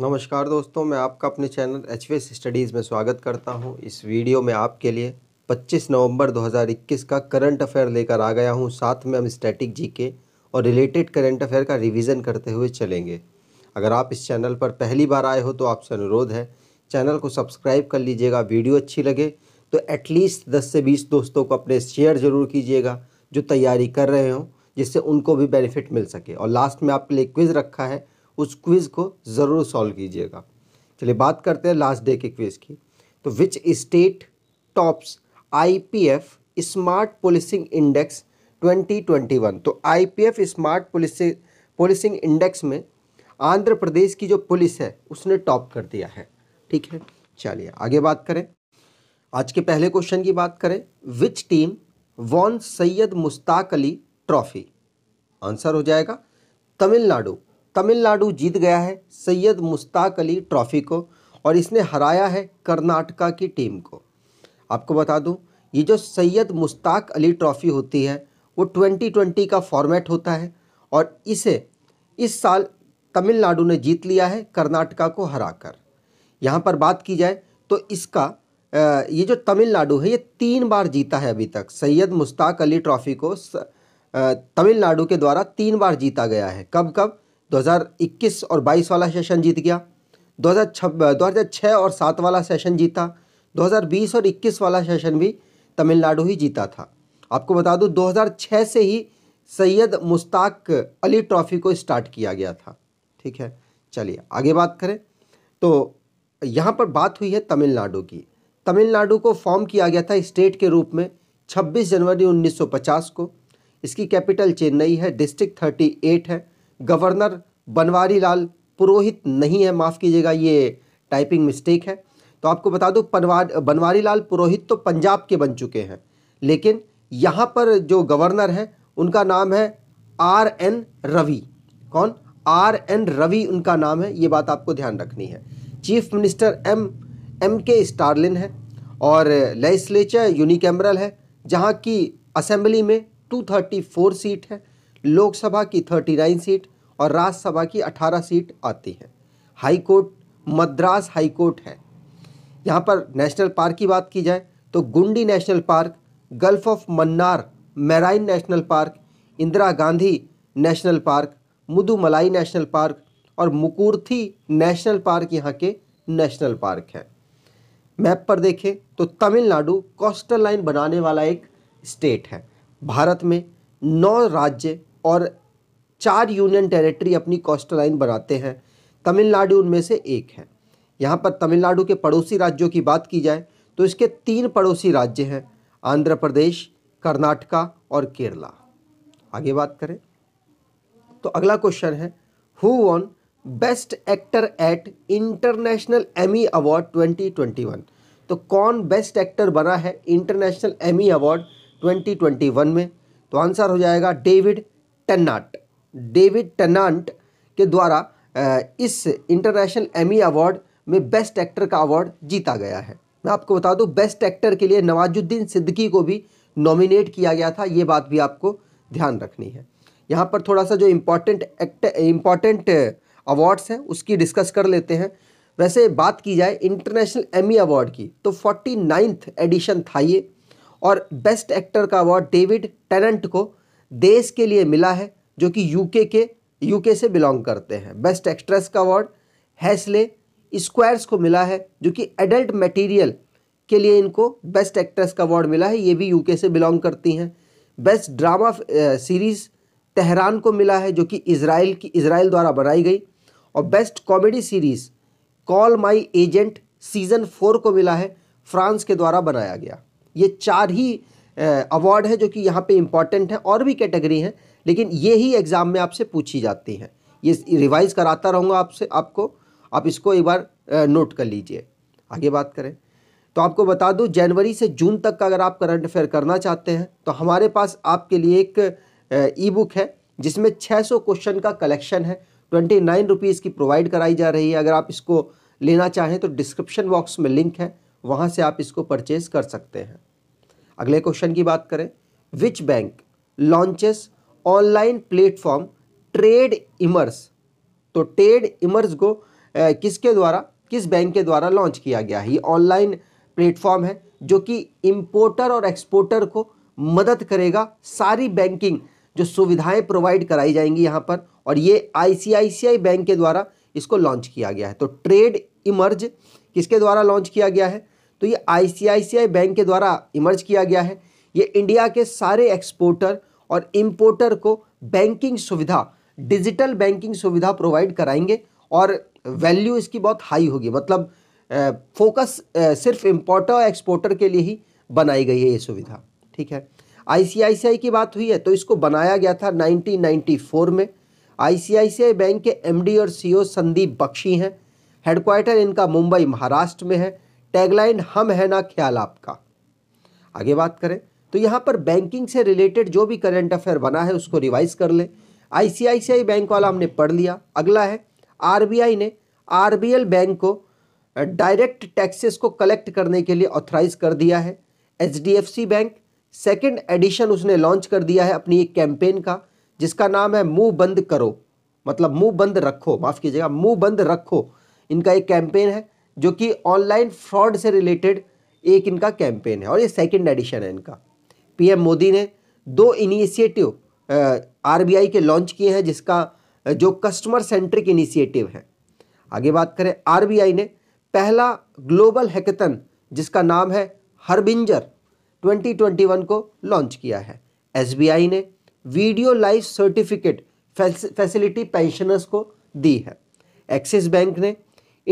नमस्कार दोस्तों मैं आपका अपने चैनल एच स्टडीज़ में स्वागत करता हूं इस वीडियो में आपके लिए 25 नवंबर 2021 का करंट अफेयर लेकर आ गया हूं साथ में हम स्टैटिक जीके और रिलेटेड करंट अफेयर का रिवीजन करते हुए चलेंगे अगर आप इस चैनल पर पहली बार आए हो तो आपसे अनुरोध है चैनल को सब्सक्राइब कर लीजिएगा वीडियो अच्छी लगे तो एटलीस्ट दस से बीस दोस्तों को अपने शेयर ज़रूर कीजिएगा जो तैयारी कर रहे हों जिससे उनको भी बेनिफिट मिल सके और लास्ट में आपके लिए क्विज़ रखा है उस क्विज़ को ज़रूर सॉल्व कीजिएगा चलिए बात करते हैं लास्ट डे के क्विज़ की तो which state tops IPF smart policing index 2021 तो IPF smart policing policing index में आंध्र प्रदेश की जो पुलिस है उसने टॉप कर दिया है ठीक है चलिए आगे बात करें आज के पहले क्वेश्चन की बात करें which team won Syed Mushtaq Ali trophy answer हो जाएगा तमिलनाडु तमिलनाडु जीत गया है सैयद मुश्ताक अली ट्रॉफ़ी को और इसने हराया है कर्नाटका की टीम को आपको बता दूं ये जो सैयद मुश्ताक अली ट्रॉफ़ी होती है वो ट्वेंटी ट्वेंटी का फॉर्मेट होता है और इसे इस साल तमिलनाडु ने जीत लिया है कर्नाटका को हराकर यहाँ पर बात की जाए तो इसका ये जो तमिलनाडु है ये तीन बार जीता है अभी तक सैयद मुश्ताक अली ट्रॉफ़ी को तमिलनाडु के द्वारा तीन बार जीता गया है कब कब 2021 और 22 वाला सेशन जीत गया 2006 छः और सात वाला सेशन जीता 2020 और 21 वाला सेशन भी तमिलनाडु ही जीता था आपको बता दूं 2006 से ही सैयद मुश्ताक अली ट्रॉफ़ी को स्टार्ट किया गया था ठीक है चलिए आगे बात करें तो यहाँ पर बात हुई है तमिलनाडु की तमिलनाडु को फॉर्म किया गया था स्टेट के रूप में 26 जनवरी 1950 को इसकी कैपिटल चेन्नई है डिस्ट्रिक्ट 38 है गवर्नर बनवारी लाल पुरोहित नहीं है माफ़ कीजिएगा ये टाइपिंग मिस्टेक है तो आपको बता दूँ पनवार बनवारी लाल पुरोहित तो पंजाब के बन चुके हैं लेकिन यहाँ पर जो गवर्नर हैं उनका नाम है आर एन रवि कौन आर एन रवि उनका नाम है ये बात आपको ध्यान रखनी है chief minister M M K Stalin है और लेजिस्लेचर यूनिकैमरल है जहाँ की असेंबली में 234 सीट है लोकसभा की 39 सीट और राज्यसभा की 18 सीट आती है high court Madras high court है यहाँ पर नेशनल पार्क की बात की जाए तो Guindy national park gulf of Mannar marine national park Indira Gandhi national park Mudumalai national park और मुकुरथी नेशनल पार्क यहाँ के नेशनल पार्क हैं मैप पर देखें तो तमिलनाडु कोस्टल लाइन बनाने वाला एक स्टेट है भारत में नौ राज्य और चार यूनियन टेरिटरी अपनी कोस्टल लाइन बनाते हैं तमिलनाडु उनमें से एक है यहाँ पर तमिलनाडु के पड़ोसी राज्यों की बात की जाए तो इसके तीन पड़ोसी राज्य हैं आंध्र प्रदेश कर्नाटका और केरला आगे बात करें तो अगला क्वेश्चन है who won best actor at international Emmy award 2021 तो कौन बेस्ट एक्टर बना है इंटरनेशनल एमी अवार्ड 2021 में तो आंसर हो जाएगा डेविड टेन्नाट डेविड टनांट के द्वारा इस इंटरनेशनल एमी अवार्ड में बेस्ट एक्टर का अवार्ड जीता गया है मैं आपको बता दूं बेस्ट एक्टर के लिए नवाजुद्दीन सिद्दीकी को भी नॉमिनेट किया गया था ये बात भी आपको ध्यान रखनी है यहाँ पर थोड़ा सा जो इम्पोर्टेंट एक्ट इम्पॉर्टेंट अवार्ड्स हैं उसकी डिस्कस कर लेते हैं वैसे बात की जाए इंटरनेशनल एमी अवार्ड की तो फोर्टी नाइन्थ एडिशन था ये और बेस्ट एक्टर का अवार्ड डेविड टेनेंट को देश के लिए मिला है जो कि यूके के यूके से बिलोंग करते हैं बेस्ट एक्ट्रेस का अवार्ड हैसले स्क्वायर्स को मिला है जो कि एडल्ट मटेरियल के लिए इनको बेस्ट एक्ट्रेस का अवार्ड मिला है ये भी यूके से बिलोंग करती हैं बेस्ट ड्रामा सीरीज़ तेहरान को मिला है जो कि इसराइल की इसराइल द्वारा बनाई गई और best comedy series call my agent season four को मिला है फ्रांस के द्वारा बनाया गया ये चार ही अवार्ड uh, है जो कि यहाँ पे इम्पॉर्टेंट है और भी कैटेगरी हैं लेकिन ये ही एग्ज़ाम में आपसे पूछी जाती हैं ये रिवाइज़ कराता रहूँगा आपसे आपको आप इसको एक बार नोट कर लीजिए आगे बात करें तो आपको बता दूं जनवरी से जून तक का अगर आप करंट अफेयर करना चाहते हैं तो हमारे पास आपके लिए एक ई बुक है जिसमें 600 क्वेश्चन का कलेक्शन है ट्वेंटी नाइन रुपीज़ की प्रोवाइड कराई जा रही है अगर आप इसको लेना चाहें तो डिस्क्रिप्शन बॉक्स में लिंक है वहाँ से आप इसको परचेज कर सकते हैं अगले क्वेश्चन की बात करें which bank launches online platform trade emerge तो ट्रेड इमर्स को किसके द्वारा किस बैंक के द्वारा लॉन्च किया गया है ये ऑनलाइन प्लेटफॉर्म है जो कि इम्पोर्टर और एक्सपोर्टर को मदद करेगा सारी बैंकिंग जो सुविधाएं प्रोवाइड कराई जाएंगी यहाँ पर और ये आईसीआईसीआई बैंक के द्वारा इसको लॉन्च किया गया है तो ट्रेड इमर्ज किसके द्वारा लॉन्च किया गया है तो ये आईसीआईसीआई बैंक के द्वारा इमर्ज किया गया है ये इंडिया के सारे एक्सपोर्टर और इम्पोर्टर को बैंकिंग सुविधा डिजिटल बैंकिंग सुविधा प्रोवाइड कराएंगे और वैल्यू इसकी बहुत हाई होगी मतलब फोकस सिर्फ इम्पोर्टर और एक्सपोर्टर के लिए ही बनाई गई है ये सुविधा ठीक है आईसीआईसीआई की बात हुई है तो इसको बनाया गया था 1994 में आईसीआईसीआई बैंक के एमडी और सीईओ संदीप बख्शी हैं हेडक्वार्टर इनका मुंबई महाराष्ट्र में है टैगलाइन हम है ना ख्याल आपका आगे बात करें तो यहाँ पर बैंकिंग से रिलेटेड जो भी करंट अफेयर बना है उसको रिवाइज कर ले आईसीआईसीआई बैंक वाला हमने पढ़ लिया अगला है आरबीआई ने आरबीएल बैंक को डायरेक्ट टैक्सेस को कलेक्ट करने के लिए ऑथराइज कर दिया है एचडीएफसी बैंक सेकंड एडिशन उसने लॉन्च कर दिया है अपनी एक कैंपेन का जिसका नाम है मुंह बंद करो मतलब मुंह बंद रखो माफ़ कीजिएगा मुंह बंद रखो इनका एक कैंपेन है जो कि ऑनलाइन फ्रॉड से रिलेटेड एक इनका कैंपेन है और ये सेकंड एडिशन है इनका पीएम मोदी ने दो इनिशिएटिव आरबीआई के लॉन्च किए हैं जिसका जो कस्टमर सेंट्रिक इनिशिएटिव है आगे बात करें आरबीआई ने पहला ग्लोबल हैकेथन जिसका नाम है हरबिंजर 2021 को लॉन्च किया है एसबीआई ने video life certificate facility pensioners को दी है एक्सिस बैंक ने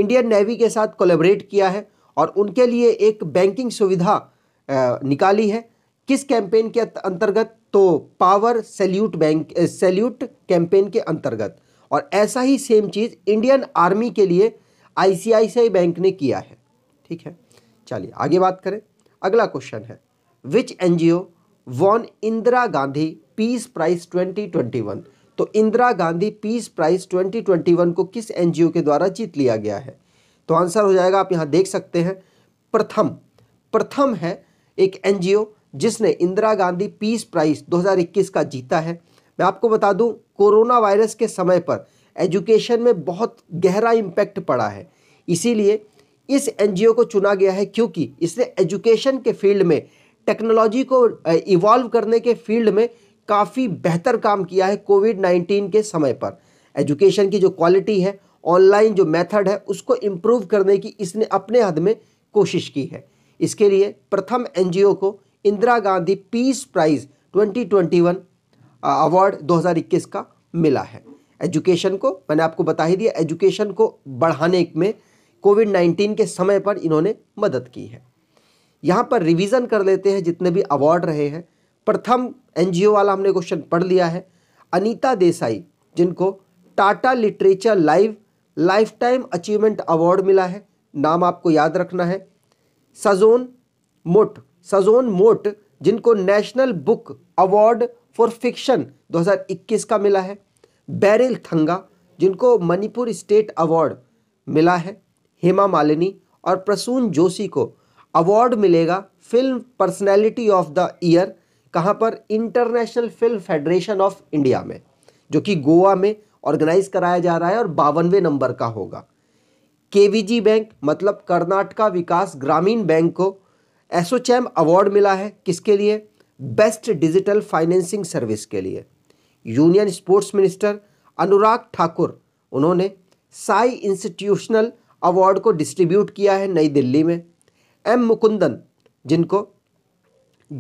इंडियन नेवी के साथ कोलेबरेट किया है और उनके लिए एक बैंकिंग सुविधा निकाली है किस कैंपेन के अंतर्गत तो power salute bank salute campaign के अंतर्गत और ऐसा ही सेम चीज़ इंडियन आर्मी के लिए आईसीआईसीआई बैंक ने किया है ठीक है चलिए आगे बात करें अगला क्वेश्चन है which N G Indira Gandhi peace prize 2021 तो इंदिरा गांधी पीस प्राइज 2021 को किस एनजीओ के द्वारा जीत लिया गया है तो आंसर हो जाएगा आप यहाँ देख सकते हैं प्रथम प्रथम है एक एनजीओ जिसने इंदिरा गांधी पीस प्राइज 2021 का जीता है मैं आपको बता दूं कोरोना वायरस के समय पर एजुकेशन में बहुत गहरा इम्पैक्ट पड़ा है इसीलिए इस एनजीओ को चुना गया है क्योंकि इसने एजुकेशन के फील्ड में टेक्नोलॉजी को इवॉल्व करने के फील्ड में काफ़ी बेहतर काम किया है कोविड नाइन्टीन के समय पर एजुकेशन की जो क्वालिटी है ऑनलाइन जो मेथड है उसको इम्प्रूव करने की इसने अपने हद में कोशिश की है इसके लिए प्रथम एनजीओ को Indira Gandhi peace prize 2021 award 2021 का मिला है एजुकेशन को मैंने आपको बता ही दिया एजुकेशन को बढ़ाने में कोविड 19 के समय पर इन्होंने मदद की है यहाँ पर रिवीजन कर लेते हैं जितने भी अवार्ड रहे हैं प्रथम एनजीओ वाला हमने क्वेश्चन पढ़ लिया है अनीता देसाई जिनको Tata literature live lifetime achievement award मिला है नाम आपको याद रखना है सजोन मुठ सजोन मोट जिनको national book award for fiction 2021 का मिला है बैरिल थंगा जिनको मणिपुर स्टेट अवार्ड मिला है हेमा मालिनी और प्रसून जोशी को अवार्ड मिलेगा film personality of the year कहाँ पर international film federation of India में जो कि गोवा में ऑर्गेनाइज कराया जा रहा है और बावनवे नंबर का होगा केवीजी बैंक मतलब कर्नाटका विकास ग्रामीण बैंक को एसोचैम अवार्ड मिला है किसके लिए बेस्ट डिजिटल फाइनेंसिंग सर्विस के लिए union sports minister Anurag Thakur उन्होंने साई इंस्टीट्यूशनल अवार्ड को डिस्ट्रीब्यूट किया है नई दिल्ली में एम मुकुंदन जिनको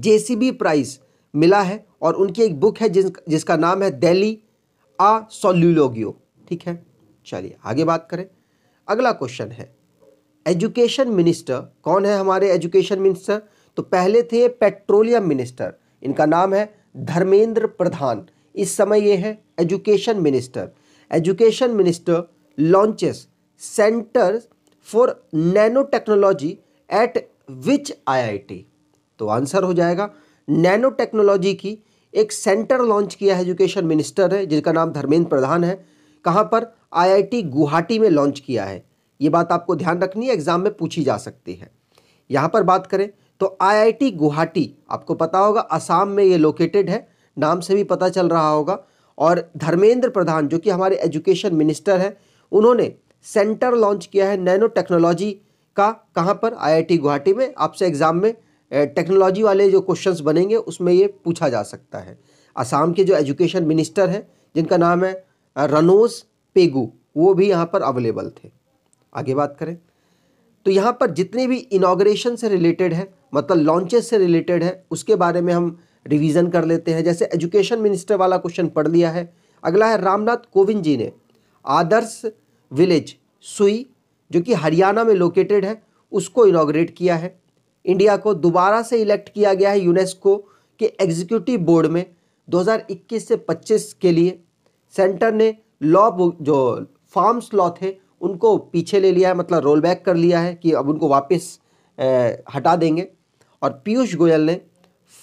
जेसीबी प्राइज़ मिला है और उनकी एक बुक है जिस जिसका नाम है दिल्ली आ सोल्यूलोगियो ठीक है चलिए आगे बात करें अगला क्वेश्चन है एजुकेशन मिनिस्टर कौन है हमारे एजुकेशन मिनिस्टर तो पहले थे पेट्रोलियम मिनिस्टर इनका नाम है धर्मेंद्र प्रधान इस समय ये है education minister education minister launches centre for nanotechnology at which IIT तो आंसर हो जाएगा नैनो टेक्नोलॉजी की एक सेंटर लॉन्च किया है एजुकेशन मिनिस्टर है जिनका नाम धर्मेंद्र प्रधान है कहाँ पर आईआईटी गुवाहाटी में लॉन्च किया है ये बात आपको ध्यान रखनी है एग्जाम में पूछी जा सकती है यहाँ पर बात करें तो आईआईटी गुवाहाटी आपको पता होगा असम में ये लोकेटेड है नाम से भी पता चल रहा होगा और धर्मेंद्र प्रधान जो कि हमारे एजुकेशन मिनिस्टर हैं उन्होंने सेंटर लॉन्च किया है नैनो टेक्नोलॉजी का कहाँ पर आईआईटी गुवाहाटी में आपसे एग्ज़ाम में टेक्नोलॉजी वाले जो क्वेश्चंस बनेंगे उसमें ये पूछा जा सकता है असम के जो एजुकेशन मिनिस्टर हैं जिनका नाम है रनोज पेगू वो भी यहाँ पर अवेलेबल थे आगे बात करें तो यहाँ पर जितने भी इनाग्रेशन से रिलेटेड है मतलब लॉन्चेस से रिलेटेड है उसके बारे में हम रिवीजन कर लेते हैं जैसे एजुकेशन मिनिस्टर वाला क्वेश्चन पढ़ लिया है अगला है रामनाथ कोविंद जी ने आदर्श विलेज सुई जो कि हरियाणा में लोकेटेड है उसको इनाग्रेट किया है इंडिया को दोबारा से इलेक्ट किया गया है यूनेस्को के एग्जीक्यूटिव बोर्ड में 2021 से 25 के लिए सेंटर ने लॉ जो फार्म्स लॉ थे उनको पीछे ले लिया है मतलब रोल बैक कर लिया है कि अब उनको वापस हटा देंगे और पीयूष गोयल ने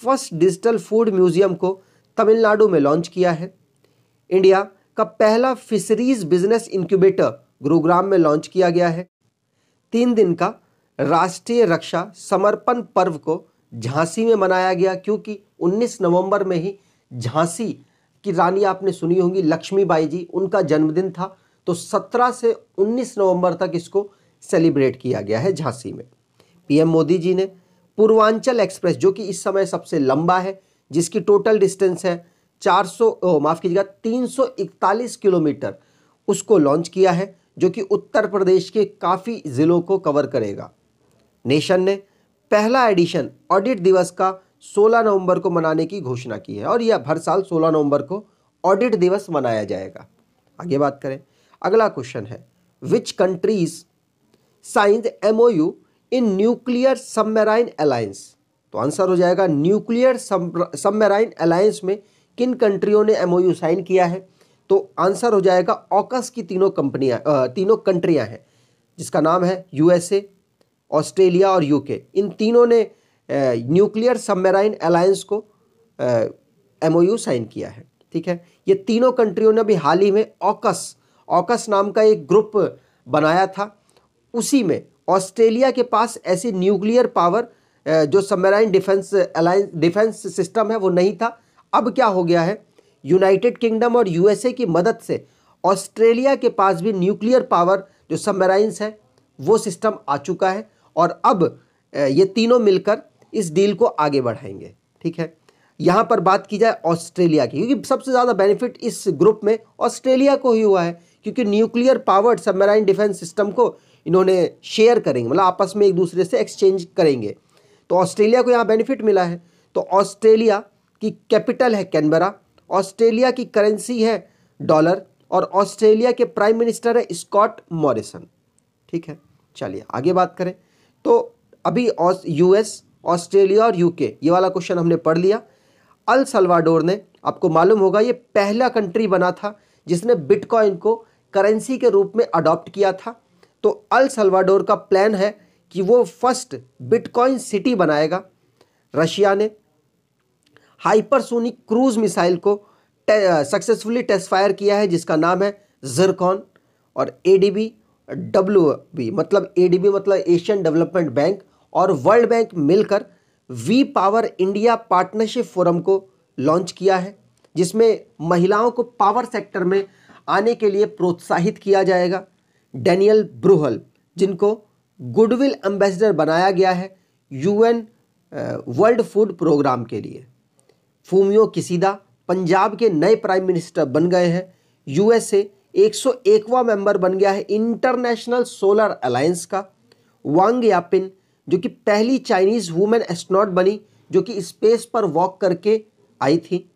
फर्स्ट डिजिटल फूड म्यूज़ियम को तमिलनाडु में लॉन्च किया है इंडिया का पहला फिशरीज बिजनेस इंक्यूबेटर गुरुग्राम में लॉन्च किया गया है तीन दिन का राष्ट्रीय रक्षा समर्पण पर्व को झांसी में मनाया गया क्योंकि 19 नवंबर में ही झांसी की रानी आपने सुनी होगी लक्ष्मीबाई जी उनका जन्मदिन था तो 17 से 19 नवंबर तक इसको सेलिब्रेट किया गया है झांसी में पीएम मोदी जी ने पूर्वांचल एक्सप्रेस जो कि इस समय सबसे लंबा है जिसकी टोटल डिस्टेंस है 400 माफ़ कीजिएगा 341 किलोमीटर उसको लॉन्च किया है जो कि उत्तर प्रदेश के काफ़ी ज़िलों को कवर करेगा नेशन ने पहला एडिशन ऑडिट दिवस का 16 नवंबर को मनाने की घोषणा की है और यह हर साल 16 नवंबर को ऑडिट दिवस मनाया जाएगा आगे बात करें अगला क्वेश्चन है which countries signs an in nuclear submarine alliance तो आंसर हो जाएगा न्यूक्लियर सबमेराइन अलायंस में किन कंट्रियों ने यू साइन किया है तो आंसर हो जाएगा ऑकस की तीनों कंपनियां तीनों कंट्रियां हैं जिसका नाम है यूएसए ऑस्ट्रेलिया और यूके इन तीनों ने न्यूक्लियर सबमेराइन अलायंस को एमओयू साइन किया है ठीक है ये तीनों कंट्रियों ने अभी हाल ही में ऑकस ऑकस नाम का एक ग्रुप बनाया था उसी में ऑस्ट्रेलिया के पास ऐसी न्यूक्लियर पावर जो submarine defence alliance defence system है वो नहीं था अब क्या हो गया है यूनाइटेड किंगडम और यूएसए की मदद से ऑस्ट्रेलिया के पास भी न्यूक्लियर पावर जो सबमराइंस है वो सिस्टम आ चुका है और अब ये तीनों मिलकर इस डील को आगे बढ़ाएंगे ठीक है यहाँ पर बात की जाए ऑस्ट्रेलिया की क्योंकि सबसे ज़्यादा बेनिफिट इस ग्रुप में ऑस्ट्रेलिया को ही हुआ है क्योंकि nuclear powered submarine defence system को इन्होंने शेयर करेंगे मतलब आपस में एक दूसरे से एक्सचेंज करेंगे तो ऑस्ट्रेलिया को यहाँ बेनिफिट मिला है तो ऑस्ट्रेलिया की कैपिटल है कैनबरा ऑस्ट्रेलिया की करेंसी है डॉलर और ऑस्ट्रेलिया के प्राइम मिनिस्टर है स्कॉट मॉरिसन ठीक है चलिए आगे बात करें तो अभी यूएस ऑस्ट्रेलिया और यूके ये वाला क्वेश्चन हमने पढ़ लिया अल सलवाडोर ने आपको मालूम होगा ये पहला कंट्री बना था जिसने बिटकॉइन को करेंसी के रूप में अडॉप्ट किया था तो अल सलवाडोर का प्लान है कि वो फर्स्ट बिटकॉइन सिटी बनाएगा रशिया ने हाइपरसोनिक क्रूज मिसाइल को टे, सक्सेसफुली टेस्ट फायर किया है जिसका नाम है जरकॉन और A D B W B मतलब ए डी बी मतलब एशियन डेवलपमेंट बैंक और वर्ल्ड बैंक मिलकर we power India partnership forum को लॉन्च किया है जिसमें महिलाओं को पावर सेक्टर में आने के लिए प्रोत्साहित किया जाएगा डैनियल ब्रूहल जिनको गुडविल एम्बेसडर बनाया गया है यूएन वर्ल्ड फूड प्रोग्राम के लिए फूमियो किसीदा पंजाब के नए प्राइम मिनिस्टर बन गए हैं यूएसए एक एकवा मेंबर बन गया है इंटरनेशनल सोलर अलायंस का वांग यापिन जो कि पहली चाइनीज़ वुमेन एस्ट्रोनॉट बनी जो कि स्पेस पर वॉक करके आई थी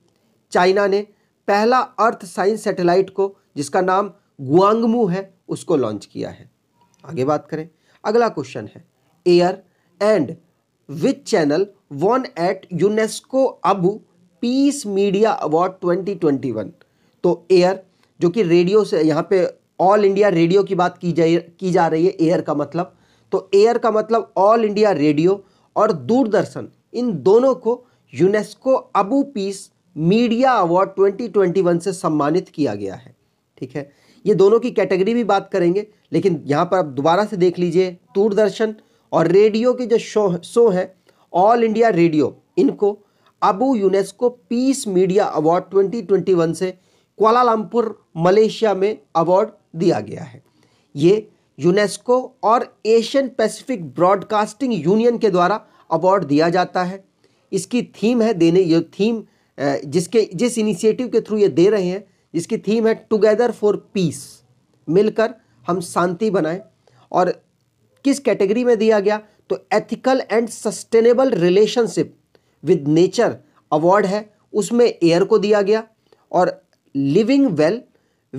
चाइना ने पहला अर्थ साइंस सैटेलाइट को जिसका नाम गुआंगमू है उसको लॉन्च किया है आगे बात करें अगला क्वेश्चन है AIR and which channel won at UNESCO ABU peace media award 2021 तो एयर जो कि रेडियो से यहाँ पे ऑल इंडिया रेडियो की बात की जा की जा रही है एयर का मतलब तो एयर का मतलब ऑल इंडिया रेडियो और दूरदर्शन इन दोनों को UNESCO ABU peace media award 2021 से सम्मानित किया गया है ठीक है ये दोनों की कैटेगरी भी बात करेंगे लेकिन यहाँ पर आप दोबारा से देख लीजिए दूरदर्शन और रेडियो के जो शो शो हैं ऑल इंडिया रेडियो इनको ABU UNESCO peace media award 2021 से क्वालालंपुर मलेशिया में अवार्ड दिया गया है ये यूनेस्को और एशियन पैसिफिक ब्रॉडकास्टिंग यूनियन के द्वारा अवार्ड दिया जाता है इसकी थीम है देने ये थीम जिसके जिस इनिशिएटिव के थ्रू ये दे रहे हैं जिसकी थीम है टुगेदर फॉर पीस मिलकर हम शांति बनाएं और किस कैटेगरी में दिया गया तो ethical and sustainable relationship with nature award है उसमें एयर को दिया गया और living well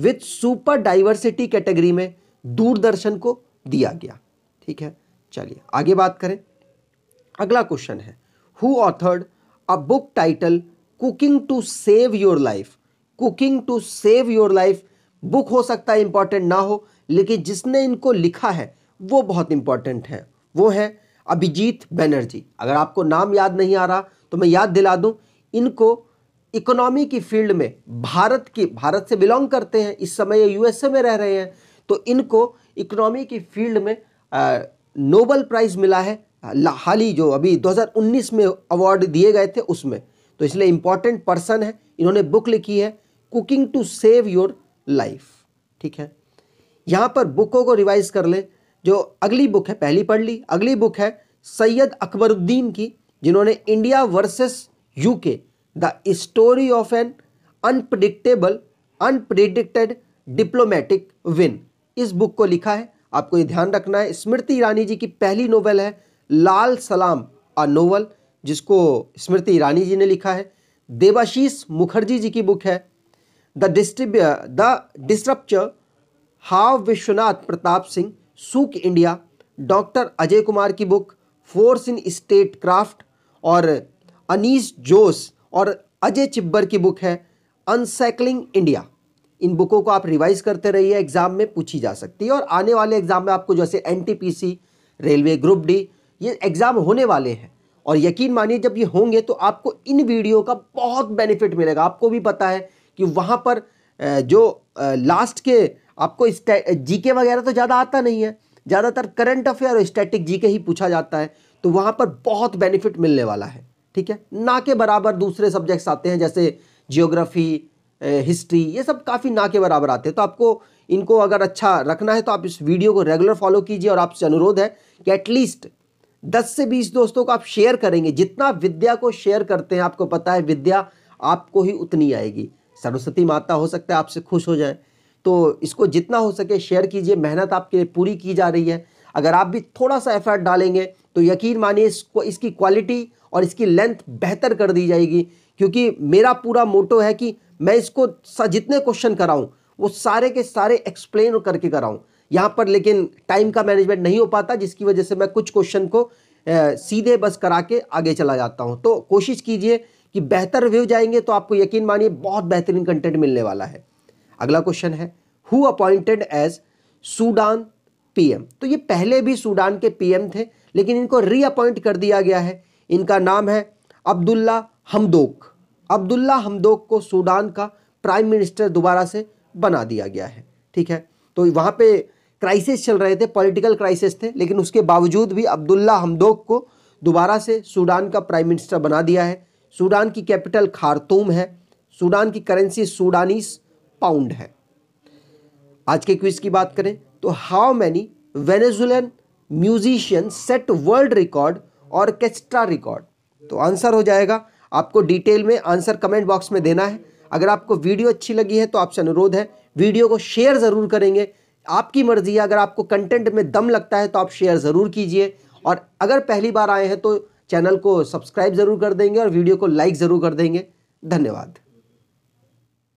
with super diversity category में दूरदर्शन को दिया गया ठीक है चलिए आगे बात करें अगला क्वेश्चन है who authored a book title cooking to save your life cooking to save your life book हो सकता है इंपॉर्टेंट ना हो लेकिन जिसने इनको लिखा है वो बहुत इंपॉर्टेंट है वो है अभिजीत बैनर्जी अगर आपको नाम याद नहीं आ रहा तो मैं याद दिला दूं इनको इकोनॉमी की फील्ड में भारत की भारत से बिलोंग करते हैं इस समय ये यूएसए में रह रहे हैं तो इनको इकोनॉमी की फील्ड में नोबल प्राइज़ मिला है हाल ही जो अभी 2019 में अवार्ड दिए गए थे उसमें तो इसलिए इंपॉर्टेंट पर्सन है इन्होंने बुक लिखी है cooking to save your life ठीक है यहां पर बुकों को रिवाइज कर ले जो अगली बुक है पहली पढ़ ली अगली बुक है सैयद अकबरुद्दीन की जिन्होंने India versus UK the story of an unpredictable unpredicted diplomatic win इस बुक को लिखा है आपको ये ध्यान रखना है स्मृति ईरानी जी की पहली नोवेल है लाल सलाम अ नोवल जिसको स्मृति ईरानी जी ने लिखा है देवाशीष मुखर्जी जी की बुक है द डिस्ट्रिब the disruptor how Vishwanath Pratap Singh shook India doctor Ajay Kumar की book force in statecraft और अनीस जोस और अजय चिब्बर की बुक है अनसाइकलिंग इंडिया इन बुकों को आप रिवाइज करते रहिए एग्ज़ाम में पूछी जा सकती है और आने वाले एग्ज़ाम में आपको जैसे एन रेलवे ग्रुप डी ये एग्ज़ाम होने वाले हैं और यकीन मानिए जब ये होंगे तो आपको इन वीडियो का बहुत बेनिफिट मिलेगा आपको भी पता है कि वहाँ पर जो लास्ट के आपको जीके वगैरह तो ज़्यादा आता नहीं है ज़्यादातर करंट अफेयर और स्टैटिक जीके ही पूछा जाता है तो वहाँ पर बहुत बेनिफिट मिलने वाला है ठीक है ना के बराबर दूसरे सब्जेक्ट्स आते हैं जैसे जियोग्राफी हिस्ट्री ये सब काफ़ी ना के बराबर आते हैं तो आपको इनको अगर अच्छा रखना है तो आप इस वीडियो को रेगुलर फॉलो कीजिए और आपसे अनुरोध है कि एटलीस्ट दस से बीस दोस्तों को आप शेयर करेंगे जितना विद्या को शेयर करते हैं आपको पता है विद्या आपको ही उतनी आएगी सरस्वती माता हो सकता है आपसे खुश हो जाए तो इसको जितना हो सके शेयर कीजिए मेहनत आपके लिए पूरी की जा रही है अगर आप भी थोड़ा सा एफर्ट डालेंगे तो यकीन मानिए इसको इसकी क्वालिटी और इसकी लेंथ बेहतर कर दी जाएगी क्योंकि मेरा पूरा मोटो है कि मैं इसको जितने क्वेश्चन कराऊं वो सारे के सारे एक्सप्लेन करके कराऊं यहाँ पर लेकिन टाइम का मैनेजमेंट नहीं हो पाता जिसकी वजह से मैं कुछ क्वेश्चन को ए, सीधे बस करा के आगे चला जाता हूँ तो कोशिश कीजिए कि बेहतर व्यू जाएंगे तो आपको यकीन मानिए बहुत बेहतरीन कंटेंट मिलने वाला है अगला क्वेश्चन है who appointed as Sudan PM तो ये पहले भी सूडान के पीएम थे लेकिन इनको रीअपॉइंट कर दिया गया है इनका नाम है अब्दुल्ला हमदोक अब्दुल्ला हमदोक को सूडान का प्राइम मिनिस्टर दोबारा से बना दिया गया है ठीक है तो वहाँ पे क्राइसिस चल रहे थे पॉलिटिकल क्राइसिस थे लेकिन उसके बावजूद भी अब्दुल्ला हमदोक को दोबारा से सूडान का प्राइम मिनिस्टर बना दिया है सूडान की कैपिटल खारतूम है सूडान की करेंसी सूडानीस पाउंड है आज के क्विज की बात करें तो how many Venezuelan musician set world record और ऑर्केस्ट्रा रिकॉर्ड तो आंसर हो जाएगा आपको डिटेल में आंसर कमेंट बॉक्स में देना है अगर आपको वीडियो अच्छी लगी है तो आपसे अनुरोध है वीडियो को शेयर ज़रूर करेंगे आपकी मर्ज़ी है अगर आपको कंटेंट में दम लगता है तो आप शेयर ज़रूर कीजिए और अगर पहली बार आए हैं तो चैनल को सब्सक्राइब ज़रूर कर देंगे और वीडियो को लाइक ज़रूर कर देंगे धन्यवाद